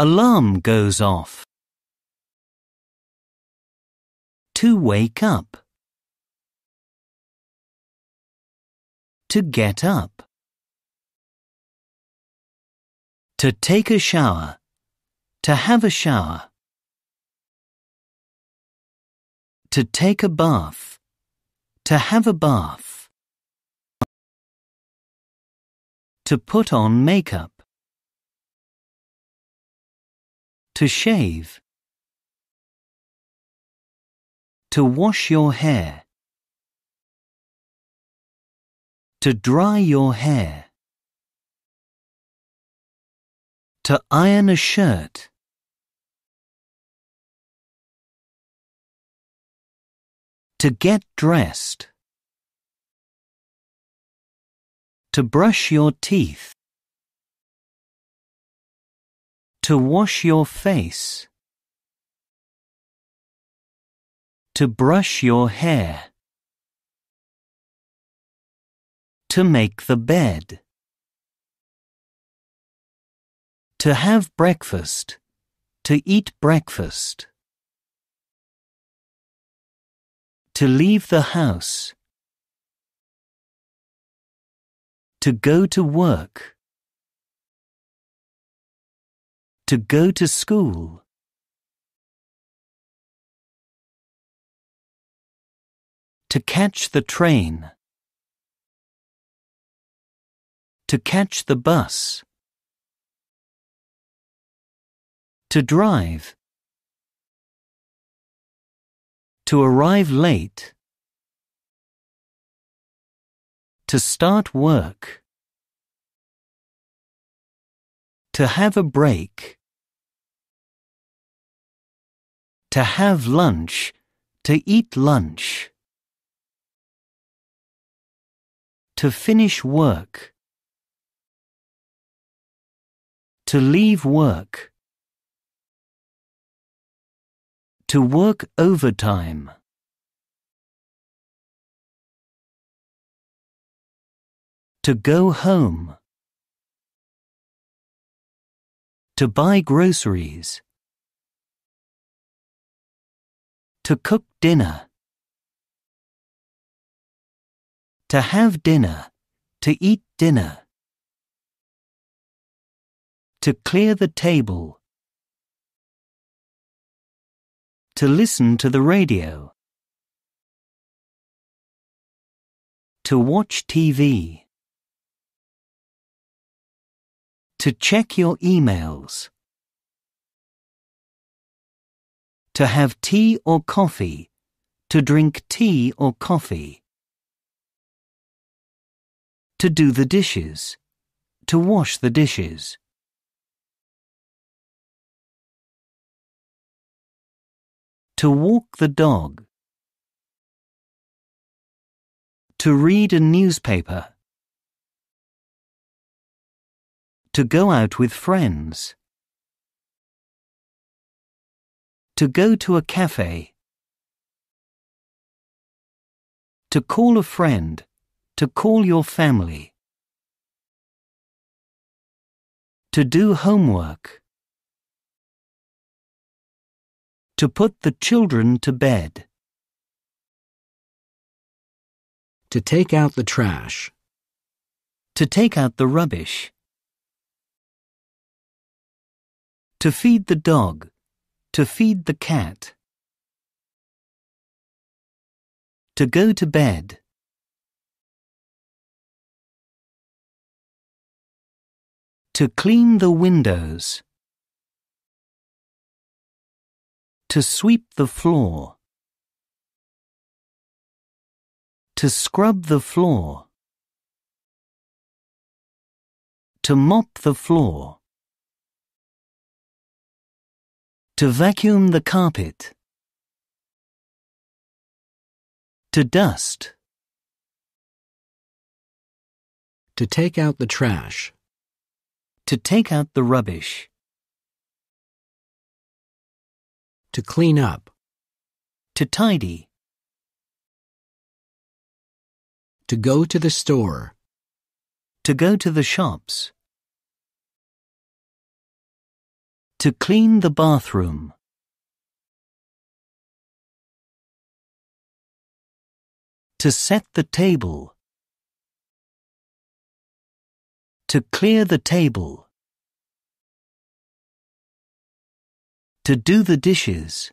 Alarm goes off. To wake up. To get up. To take a shower. To have a shower. To take a bath. To have a bath. To put on makeup. To shave. To wash your hair. To dry your hair. To iron a shirt. To get dressed. To brush your teeth. To wash your face. To brush your hair. To make the bed. To have breakfast. To eat breakfast. To leave the house. To go to work. to go to school. To catch the train. To catch the bus. To drive. To arrive late. To start work. To have a break. To have lunch. To eat lunch. To finish work. To leave work. To work overtime. To go home. To buy groceries. To cook dinner. To have dinner. To eat dinner. To clear the table. To listen to the radio. To watch TV. To check your emails. to have tea or coffee, to drink tea or coffee. To do the dishes, to wash the dishes. To walk the dog. To read a newspaper. To go out with friends. To go to a cafe. To call a friend. To call your family. To do homework. To put the children to bed. To take out the trash. To take out the rubbish. To feed the dog. To feed the cat. To go to bed. To clean the windows. To sweep the floor. To scrub the floor. To mop the floor. To vacuum the carpet. To dust. To take out the trash. To take out the rubbish. To clean up. To tidy. To go to the store. To go to the shops. To clean the bathroom. To set the table. To clear the table. To do the dishes.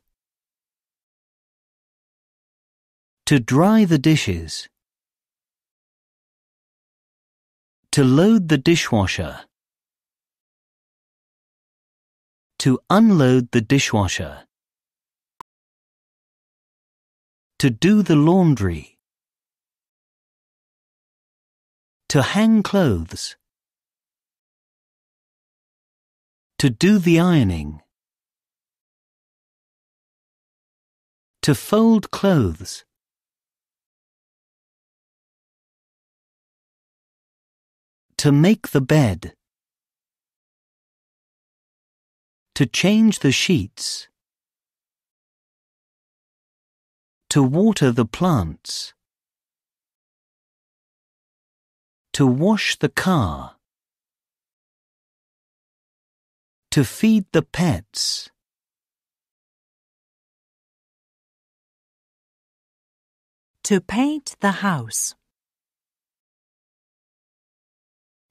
To dry the dishes. To load the dishwasher. To unload the dishwasher. To do the laundry. To hang clothes. To do the ironing. To fold clothes. To make the bed. To change the sheets. To water the plants. To wash the car. To feed the pets. To paint the house.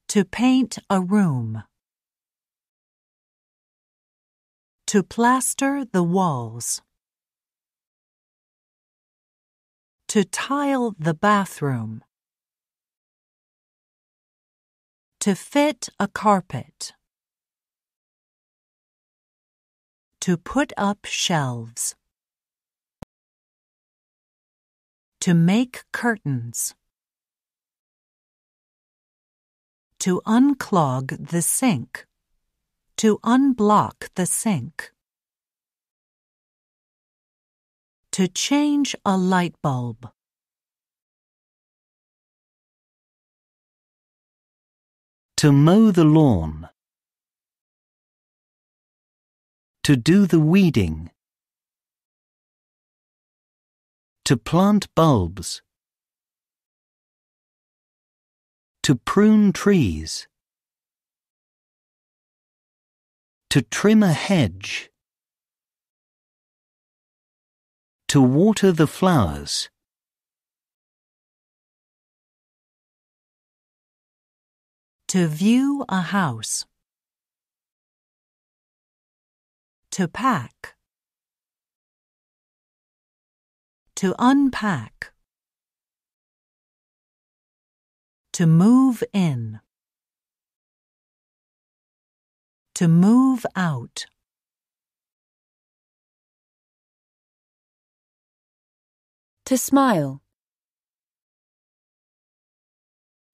To paint a room. To plaster the walls. To tile the bathroom. To fit a carpet. To put up shelves. To make curtains. To unclog the sink to unblock the sink. To change a light bulb. To mow the lawn. To do the weeding. To plant bulbs. To prune trees. To trim a hedge. To water the flowers. To view a house. To pack. To unpack. To move in. To move out. To smile.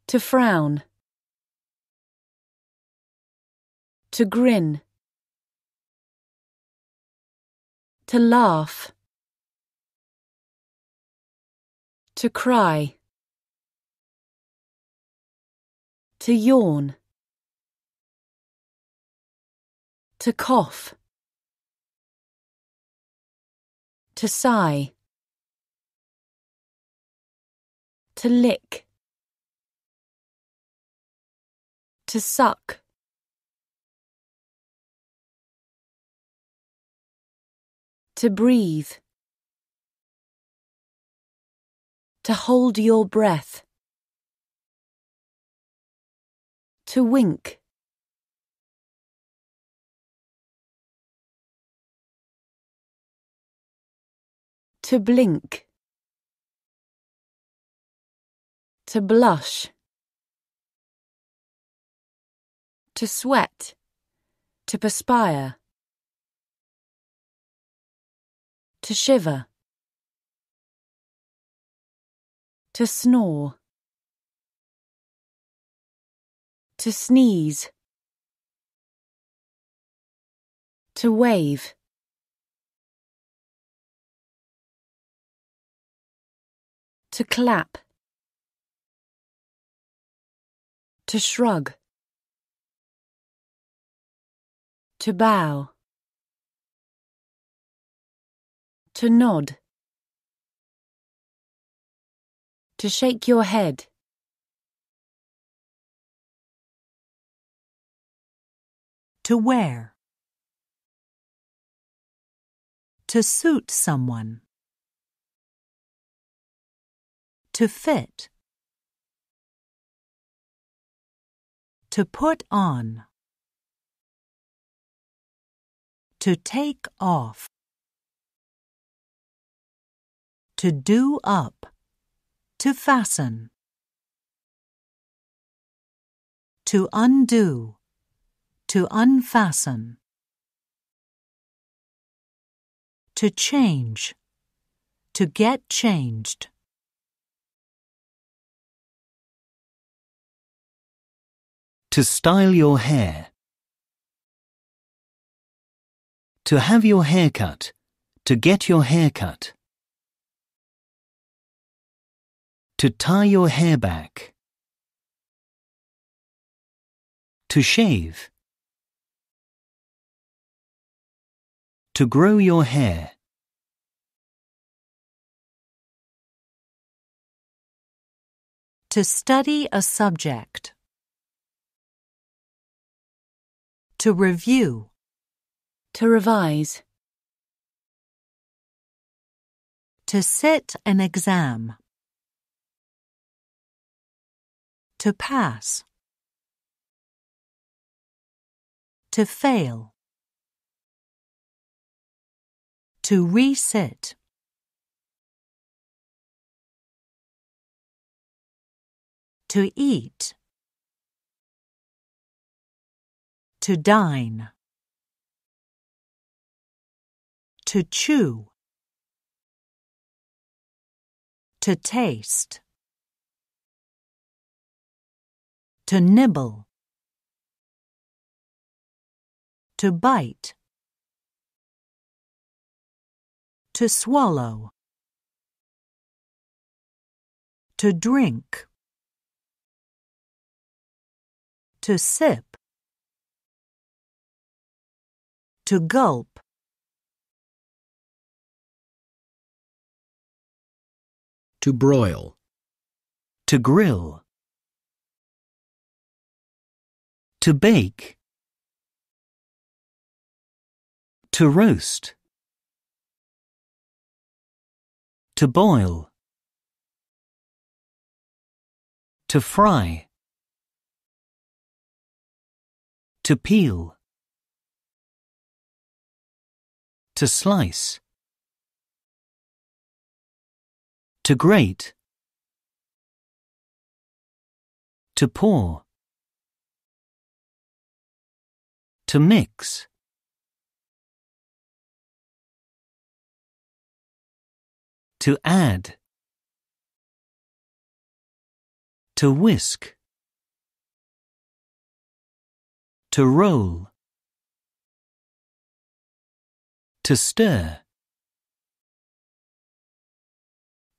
To frown. To grin. To laugh. To cry. To yawn. To cough. To sigh. To lick. To suck. To breathe. To hold your breath. To wink. To blink. To blush. To sweat. To perspire. To shiver. To snore. To sneeze. To wave. To clap. To shrug. To bow. To nod. To shake your head. To wear. To suit someone. To fit. To put on. To take off. To do up. To fasten. To undo. To unfasten. To change. To get changed. To style your hair. To have your hair cut. To get your hair cut. To tie your hair back. To shave. To grow your hair. To study a subject. To review. To revise. To sit an exam. To pass. To fail. To resit. To eat. To dine. To chew. To taste. To nibble. To bite. To swallow. To drink. To sip. To gulp. To broil. To grill. To bake. To roast. To boil. To fry. To peel. To slice. To grate. To pour. To mix. To add. To whisk. To roll. To stir.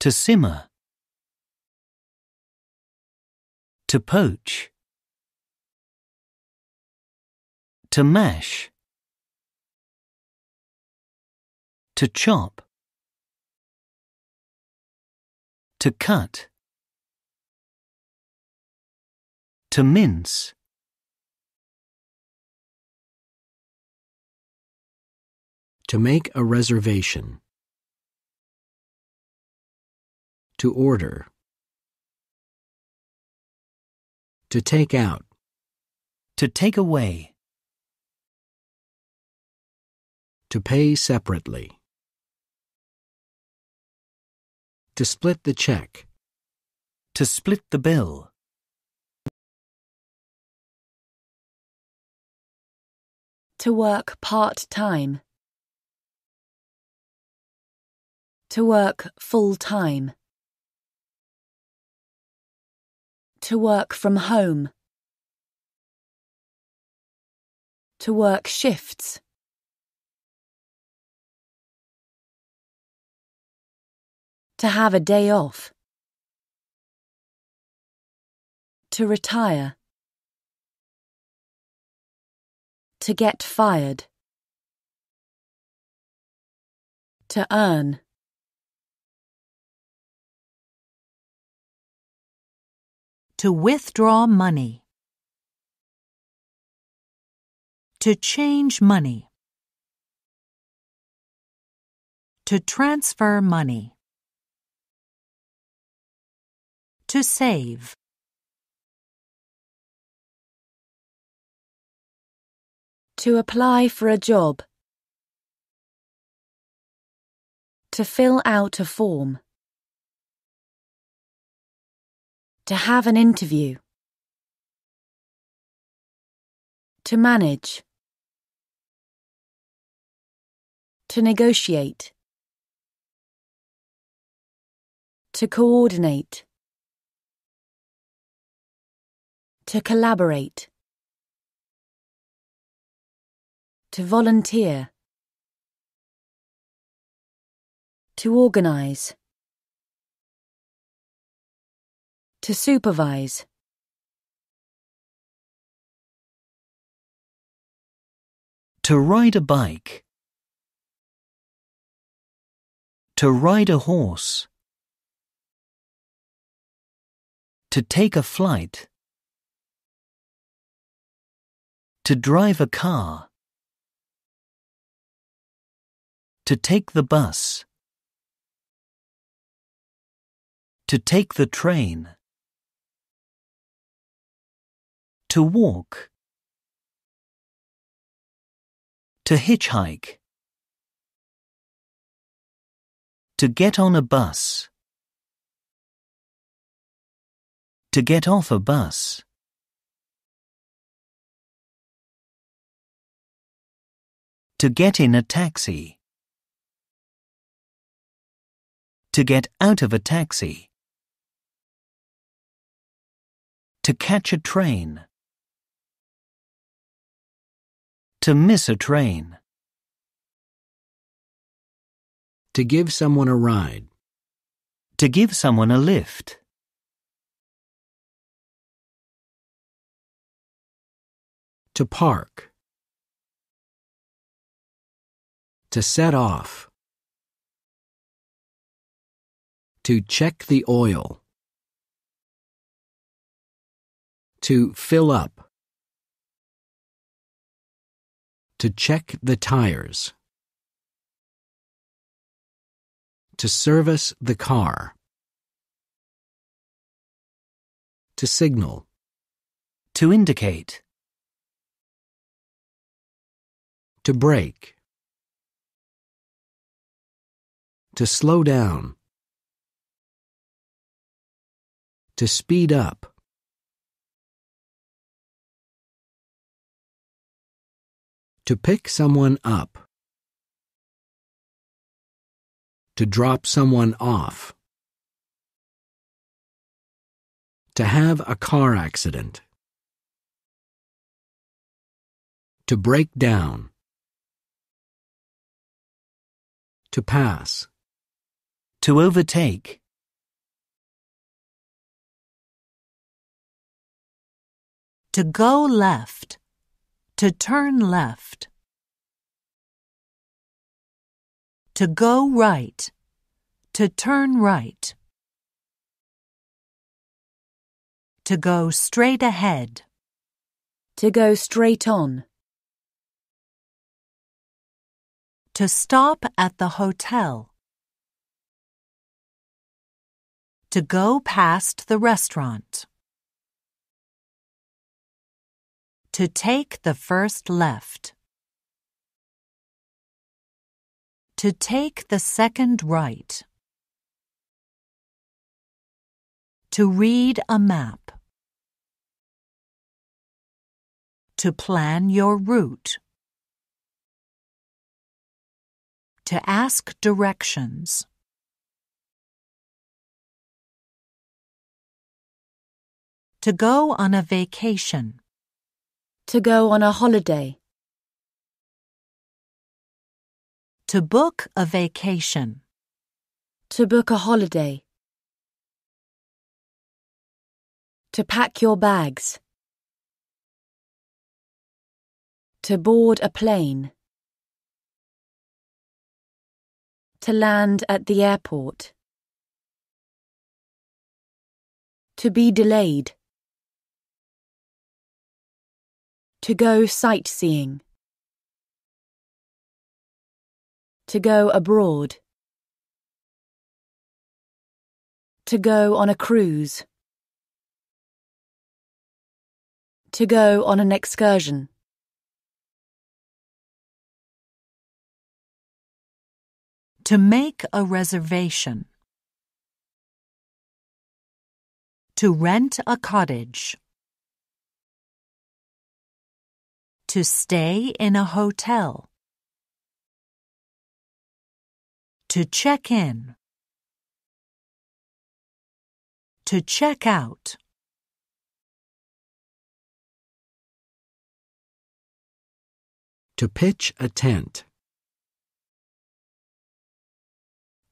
To simmer. To poach. To mash. To chop. To cut. To mince. To make a reservation. To order. To take out. To take away. To pay separately. To split the check. To split the bill. To work part time. To work full time. To work from home. To work shifts. To have a day off. To retire. To get fired. To earn. To withdraw money. To change money. To transfer money. To save. To apply for a job. To fill out a form. To have an interview. To manage. To negotiate. To coordinate. To collaborate. To volunteer. To organize. To supervise. To ride a bike. To ride a horse. To take a flight. To drive a car. To take the bus. To take the train. To walk. To hitchhike. To get on a bus. To get off a bus. To get in a taxi. To get out of a taxi. To catch a train. To miss a train. To give someone a ride. To give someone a lift. To park. To set off. To check the oil. To fill up. To check the tires. To service the car. To signal. To indicate. To brake. To slow down. To speed up. To pick someone up. To drop someone off. To have a car accident. To break down. To pass. To overtake. To go left. To turn left. To go right. To turn right. To go straight ahead. To go straight on. To stop at the hotel. To go past the restaurant. To take the first left. To take the second right. To read a map. To plan your route. To ask directions. To go on a vacation. To go on a holiday. To book a vacation. To book a holiday. To pack your bags. To board a plane. To land at the airport. To be delayed. To go sightseeing. To go abroad. To go on a cruise. To go on an excursion. To make a reservation. To rent a cottage. To stay in a hotel. To check in. To check out. To pitch a tent.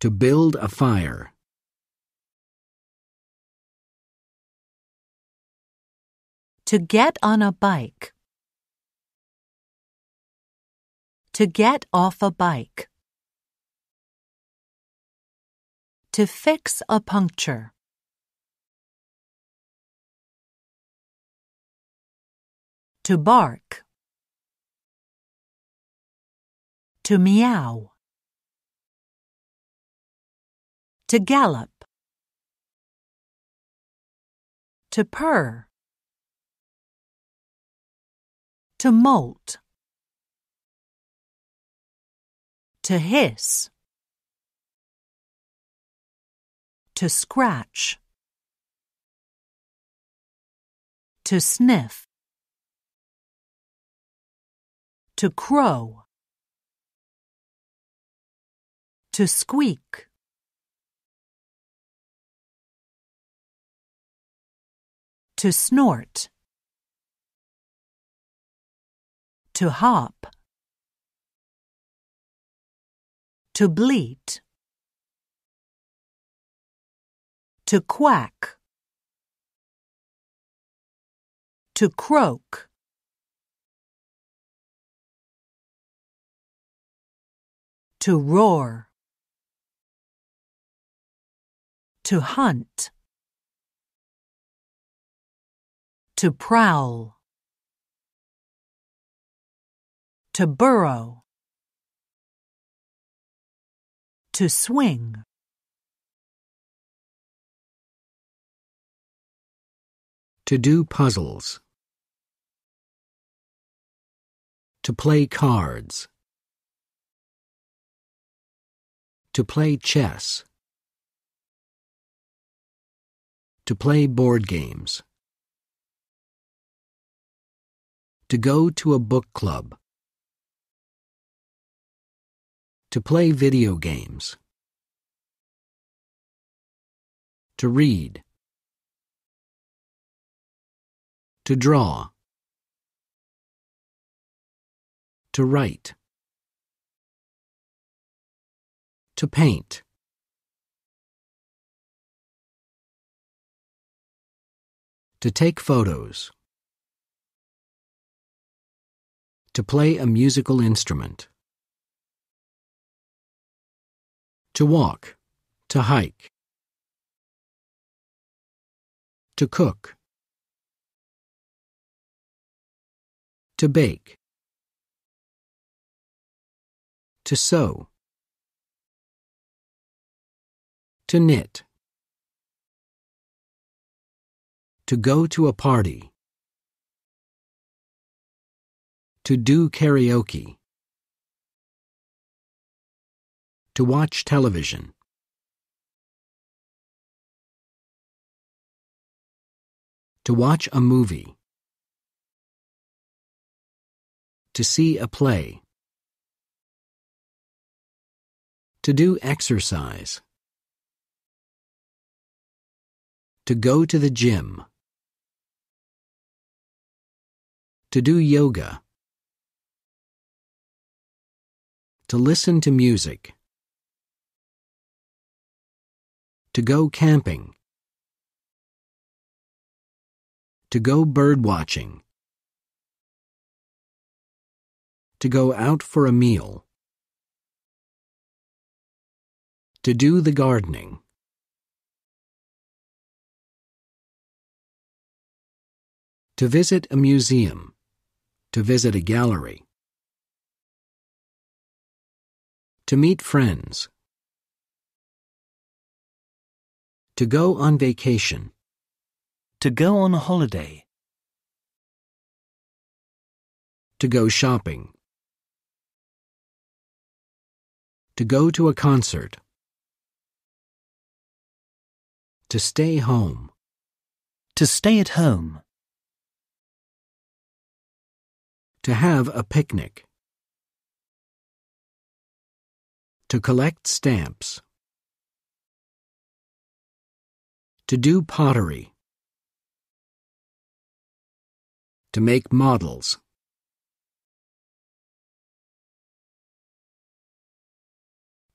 To build a fire. To get on a bike. To get off a bike. To fix a puncture. To bark. To meow. To gallop. To purr. To molt. To hiss. To scratch. To sniff. To crow. To squeak. To snort. To hop. To bleat. To quack. To croak. To roar. To hunt. To prowl. To burrow. To swing. To do puzzles. To play cards. To play chess. To play board games. To go to a book club. To play video games. To read. To draw. To write. To paint. To take photos. To play a musical instrument. to walk, to hike, to cook, to bake, to sew, to knit, to go to a party, to do karaoke. to watch television. To watch a movie. To see a play. To do exercise. To go to the gym. To do yoga. To listen to music. To go camping. To go bird watching. To go out for a meal. To do the gardening. To visit a museum. To visit a gallery. To meet friends. To go on vacation. To go on a holiday. To go shopping. To go to a concert. To stay home. To stay at home. To have a picnic. To collect stamps. To do pottery. To make models.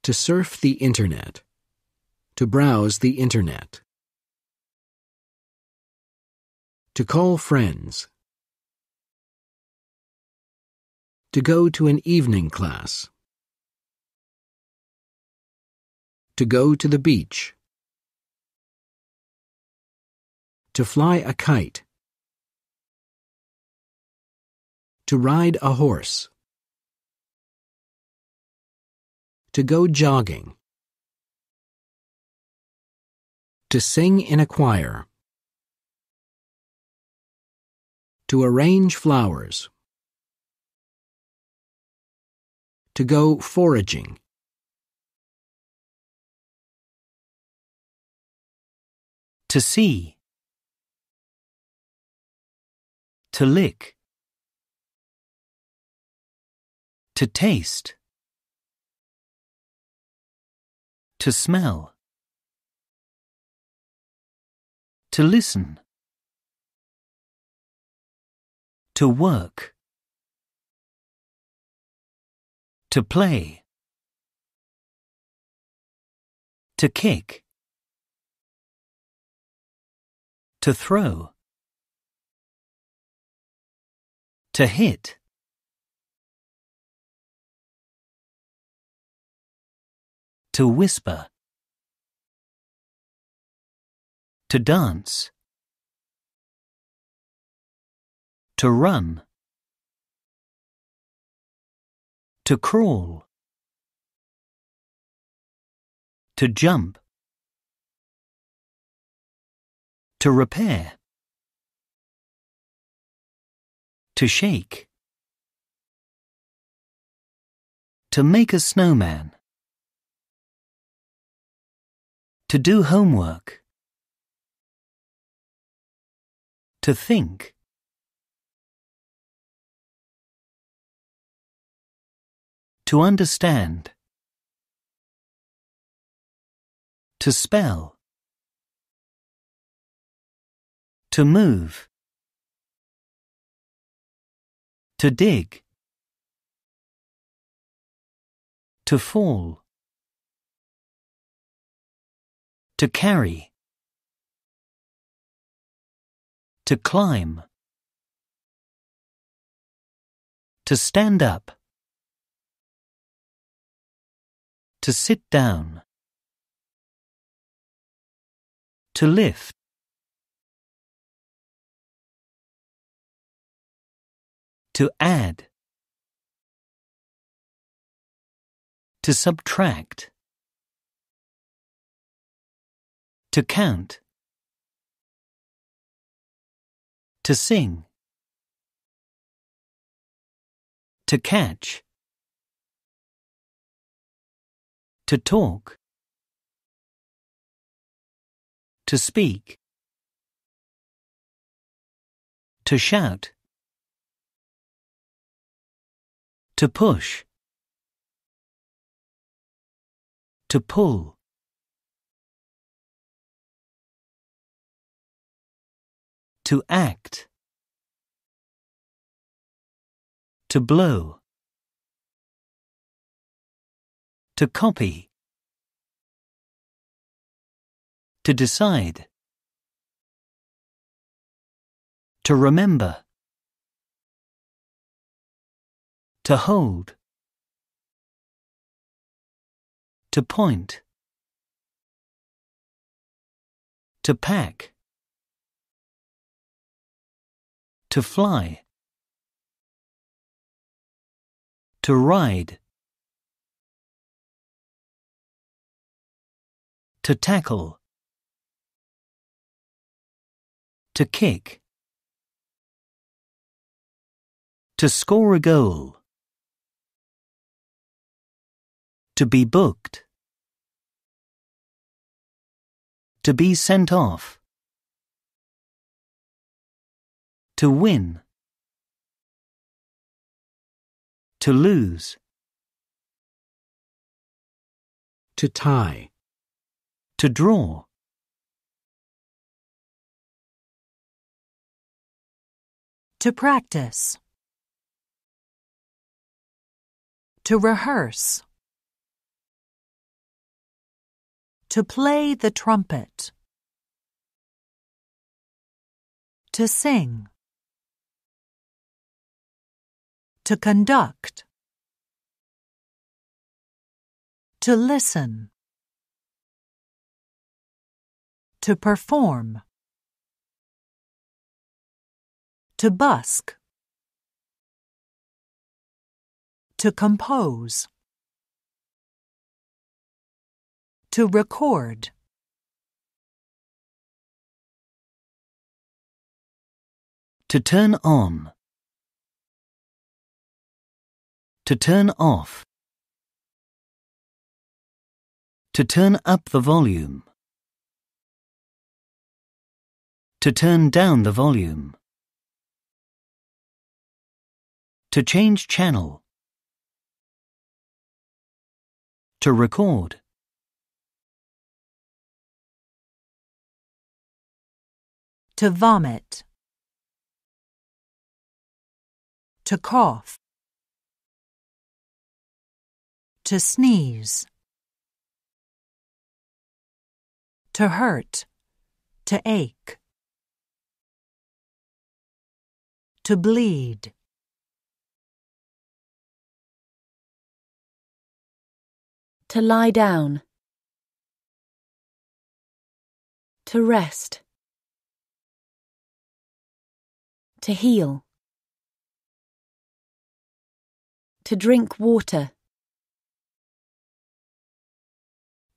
To surf the internet. To browse the internet. To call friends. To go to an evening class. To go to the beach. To fly a kite. To ride a horse. To go jogging. To sing in a choir. To arrange flowers. To go foraging. To see. To lick. To taste. To smell. To listen. To work. To play. To kick. To throw. To hit. To whisper. To dance. To run. To crawl. To jump. To repair. To shake. To make a snowman. To do homework. To think. To understand. To spell. To move. To dig. To fall. To carry. To climb. To stand up. To sit down. To lift. To add. To subtract. To count. To sing. To catch. To talk. To speak. To shout. To push. To pull. To act. To blow. To copy. To decide. To remember. To hold. To point. To pack. To fly. To ride. To tackle. To kick. To score a goal. To be booked. To be sent off. To win. To lose. To tie. To draw. To practice. To rehearse. To play the trumpet. To sing. To conduct. To listen. To perform. To busk. To compose. To record. To turn on. To turn off. To turn up the volume. To turn down the volume. To change channel. To record. To vomit. To cough. To sneeze. To hurt. To ache. To bleed. To lie down. To rest. To heal. To drink water.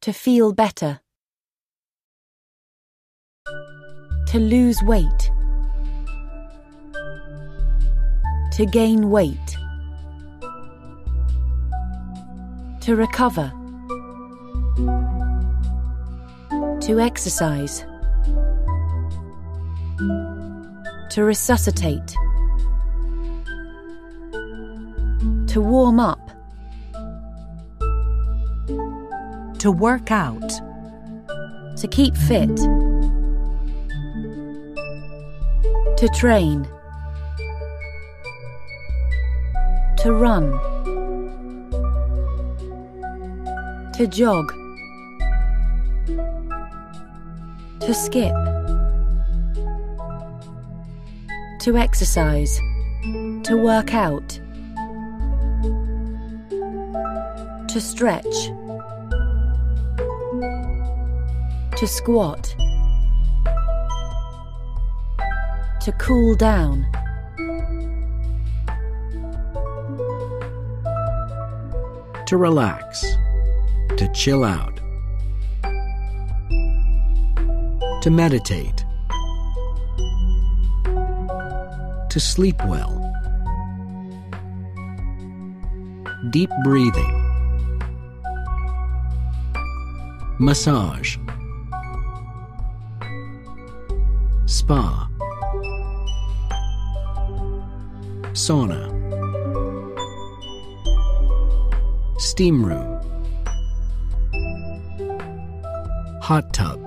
To feel better. To lose weight. To gain weight. To recover. To exercise. to resuscitate, to warm up, to work out, to keep fit, to train, to run, to jog, to skip to exercise, to work out, to stretch, to squat, to cool down. To relax, to chill out, to meditate, to sleep well. Deep breathing. Massage. Spa. Sauna. Steam room. Hot tub.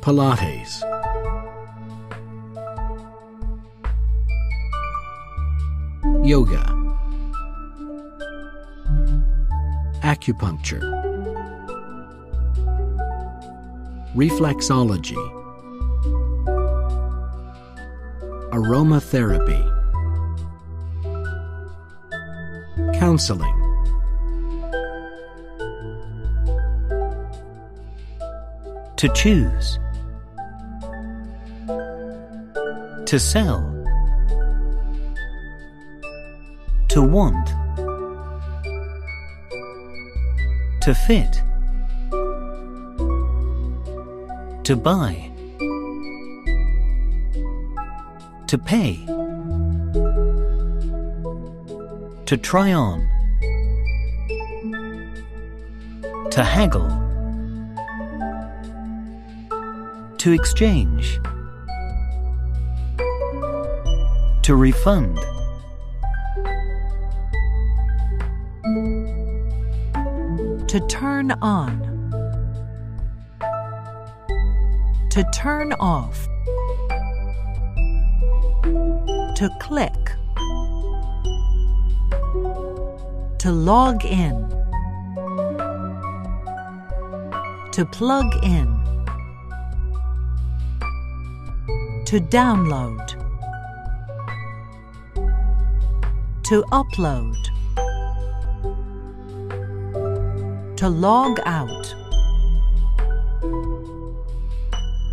Pilates. yoga, acupuncture, reflexology, aromatherapy, counseling. To choose. To sell. To want. To fit. To buy. To pay. To try on. To haggle. To exchange. To refund. To turn on. To turn off. To click. To log in. To plug in. To download. To upload To log out.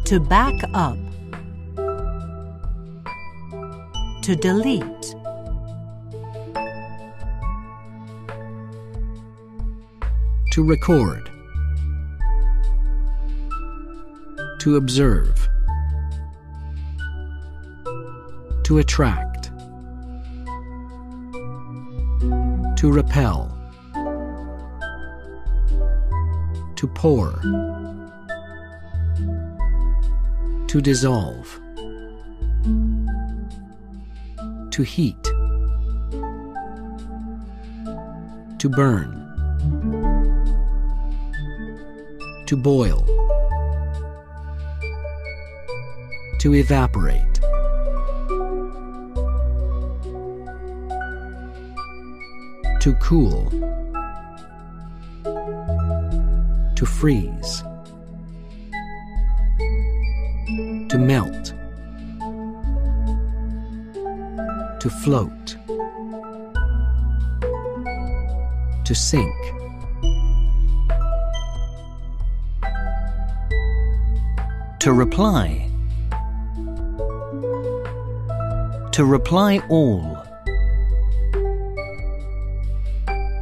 To back up. To delete. To record. To observe. To attract. To repel. to pour, to dissolve, to heat, to burn, to boil, to evaporate. to cool. to freeze, to melt, to float, to sink. To reply. To reply all.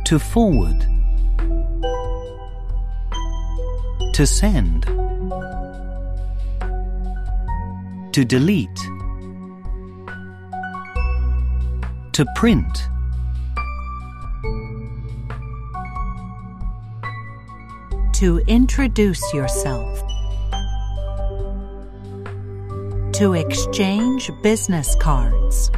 To forward. To send. To delete. To print. To introduce yourself. To exchange business cards.